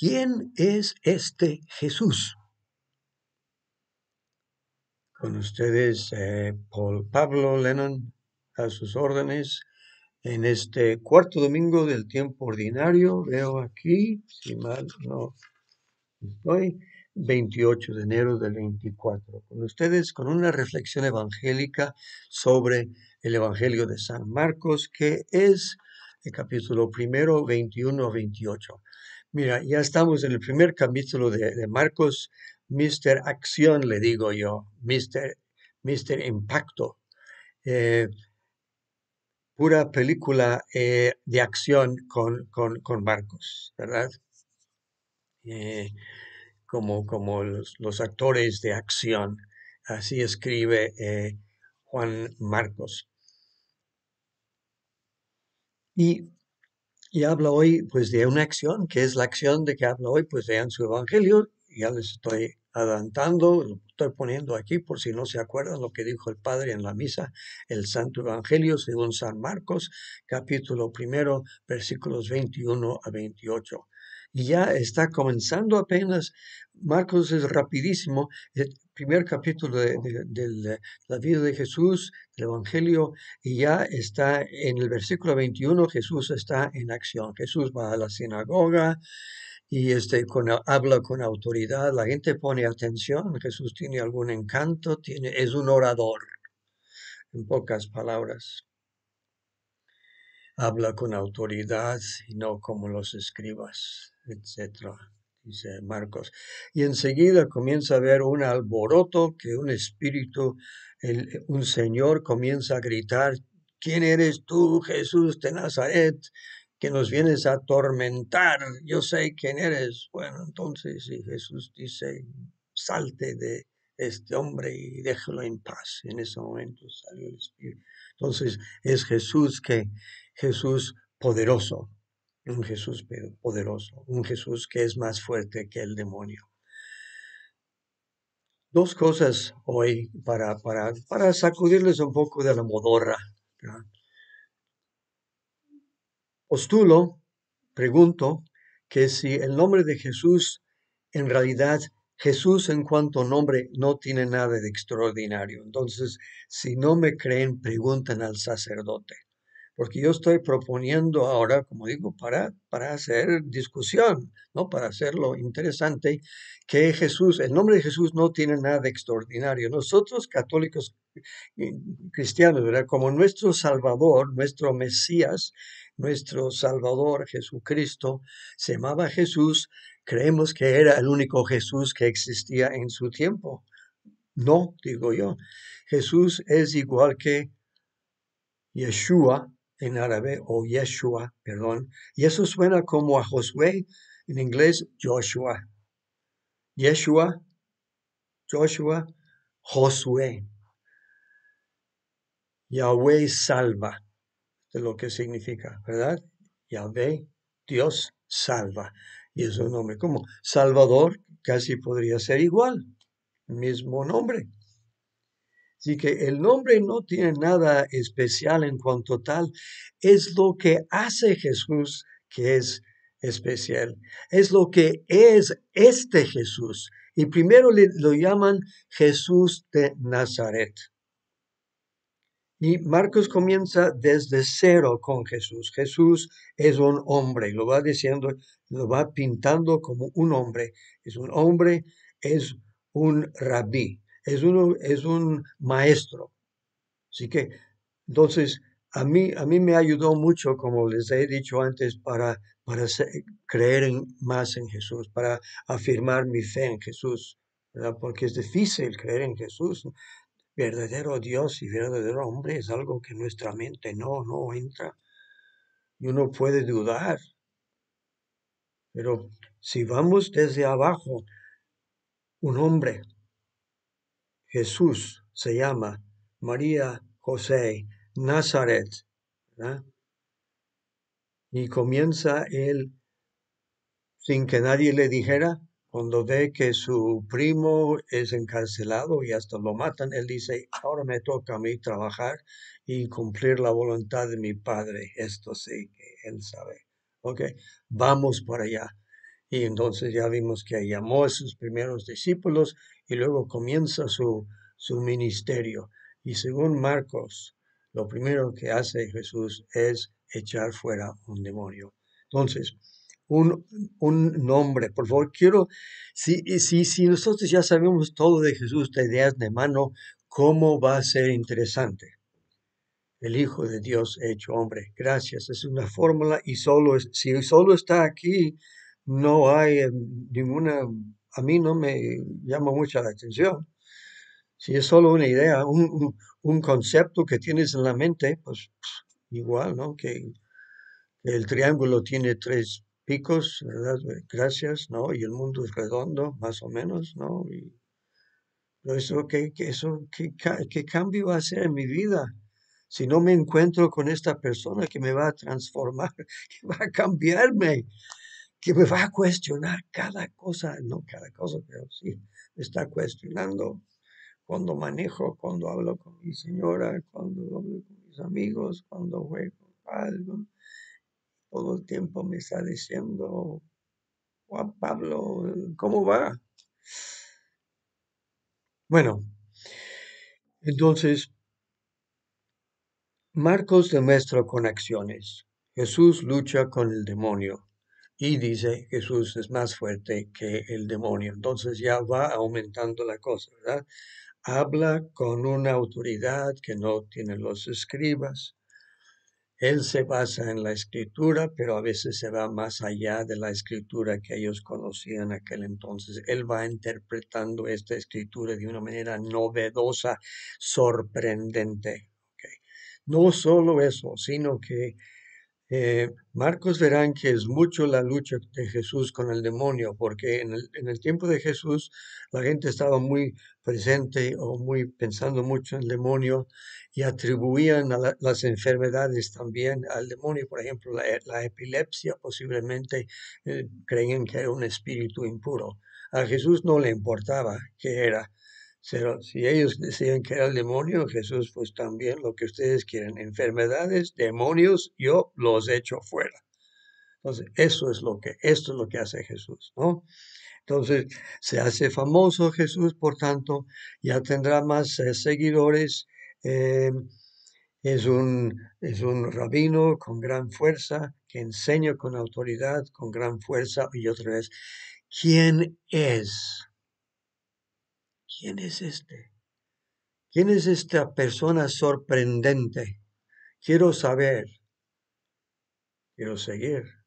¿Quién es este Jesús? Con ustedes, eh, Paul Pablo Lennon, a sus órdenes. En este cuarto domingo del tiempo ordinario, veo aquí, si mal no estoy, 28 de enero del 24. Con ustedes, con una reflexión evangélica sobre el Evangelio de San Marcos, que es el capítulo primero, 21 a 28. Mira, ya estamos en el primer capítulo de, Marcos, Mr. Acción, le digo yo, Mr. Mister Impacto. Eh, pura película eh, de acción con, Marcos, ¿verdad? Eh, como, como los, actores de acción. Así escribe Juan Marcos. Y y habla hoy pues de una acción, que es la acción de que habla hoy pues de su evangelio, ya les estoy adelantando, lo estoy poniendo aquí por si no se acuerdan lo que dijo el Padre en la misa, el Santo Evangelio según San Marcos, capítulo primero, versículos 21 a 28. Y ya está comenzando apenas, Marcos es rapidísimo, el primer capítulo de, la vida de Jesús, el Evangelio, y ya está en el versículo 21, Jesús está en acción, Jesús va a la sinagoga, y este, habla con autoridad, la gente pone atención, Jesús tiene algún encanto, tiene, es un orador, en pocas palabras. Habla con autoridad y no como los escribas, etc., dice Marcos. Y enseguida comienza a haber un alboroto que un espíritu, un señor comienza a gritar, ¿quién eres tú, Jesús de Nazaret? que nos vienes a atormentar, yo sé quién eres. Bueno, entonces y Jesús dice, salte de este hombre y déjalo en paz. En ese momento salió el Espíritu. Entonces es Jesús que, Jesús poderoso, un Jesús poderoso, un Jesús que es más fuerte que el demonio. Dos cosas hoy para, para, para sacudirles un poco de la modorra. Postulo, pregunto, que si el nombre de Jesús, en realidad Jesús en cuanto nombre no tiene nada de extraordinario. Entonces, si no me creen, preguntan al sacerdote. Porque yo estoy proponiendo ahora, como digo, para, para hacer discusión, ¿no? para hacerlo interesante, que Jesús, el nombre de Jesús no tiene nada de extraordinario. Nosotros católicos eh, cristianos, Como nuestro Salvador, nuestro Mesías, nuestro Salvador Jesucristo se llamaba Jesús, creemos que era el único Jesús que existía en su tiempo. No, digo yo. Jesús es igual que Yeshua en árabe o Yeshua, perdón. Y eso suena como a Josué, en inglés Joshua. Yeshua, Joshua, Josué. Yahweh salva lo que significa, ¿verdad? Yahvé, Dios salva. Y es un nombre como Salvador, casi podría ser igual, mismo nombre. Así que el nombre no tiene nada especial en cuanto tal, es lo que hace Jesús que es especial, es lo que es este Jesús. Y primero lo llaman Jesús de Nazaret. Y Marcos comienza desde cero con Jesús. Jesús es un hombre, lo va diciendo, lo va pintando como un hombre. Es un hombre, es un rabí, es, uno, es un maestro. Así que, entonces, a mí, a mí me ayudó mucho, como les he dicho antes, para, para creer más en Jesús, para afirmar mi fe en Jesús, ¿verdad? porque es difícil creer en Jesús verdadero Dios y verdadero hombre es algo que nuestra mente no, no entra. Y uno puede dudar. Pero si vamos desde abajo, un hombre, Jesús se llama, María, José, Nazaret, ¿verdad? y comienza él sin que nadie le dijera, cuando ve que su primo es encarcelado y hasta lo matan, él dice, ahora me toca a mí trabajar y cumplir la voluntad de mi padre. Esto sí que él sabe. ¿Ok? Vamos por allá. Y entonces ya vimos que llamó a sus primeros discípulos y luego comienza su, su ministerio. Y según Marcos, lo primero que hace Jesús es echar fuera un demonio. Entonces, un, nombre, por favor. Quiero, si, si, si nosotros ya sabemos todo de Jesús de ideas de mano, ¿cómo va a ser interesante? El Hijo de Dios hecho hombre. Gracias. Es una fórmula y solo si solo está aquí, no hay eh, ninguna, a mí no me llama mucha la atención. Si es solo una idea, un, un concepto que tienes en la mente, pues igual, ¿no? Que el triángulo tiene tres picos, Gracias, ¿no? Y el mundo es redondo, más o menos, ¿no? Y eso, ¿qué, eso, qué, cambio va a hacer en mi vida? Si no me encuentro con esta persona que me va a transformar, que va a cambiarme, que me va a cuestionar cada cosa, no cada cosa, pero sí, me está cuestionando cuando manejo, cuando hablo con mi señora, cuando hablo con mis amigos, cuando juego algo todo el tiempo me está diciendo, Juan Pablo, ¿cómo va? Bueno, entonces, Marcos demuestra con acciones. Jesús lucha con el demonio y dice Jesús es más fuerte que el demonio. Entonces ya va aumentando la cosa, ¿verdad? Habla con una autoridad que no tienen los escribas. Él se basa en la escritura, pero a veces se va más allá de la escritura que ellos conocían aquel entonces. Él va interpretando esta escritura de una manera novedosa, sorprendente. No solo eso, sino que eh, Marcos verán que es mucho la lucha de Jesús con el demonio, porque en el, tiempo de Jesús la gente estaba muy presente o muy pensando mucho en el demonio y atribuían las enfermedades también al demonio, por ejemplo, la, epilepsia posiblemente eh, creían que era un espíritu impuro. A Jesús no le importaba qué era, pero si ellos decían que era el demonio, Jesús, pues también lo que ustedes quieren, enfermedades, demonios, yo los echo fuera. Entonces, eso es lo que, esto es lo que hace Jesús, ¿no? Entonces, se hace famoso Jesús, por tanto, ya tendrá más eh, seguidores. Eh, es un, es un rabino con gran fuerza, que enseña con autoridad, con gran fuerza. Y otra vez, ¿quién es ¿quién es este? ¿Quién es esta persona sorprendente? Quiero saber. Quiero seguir.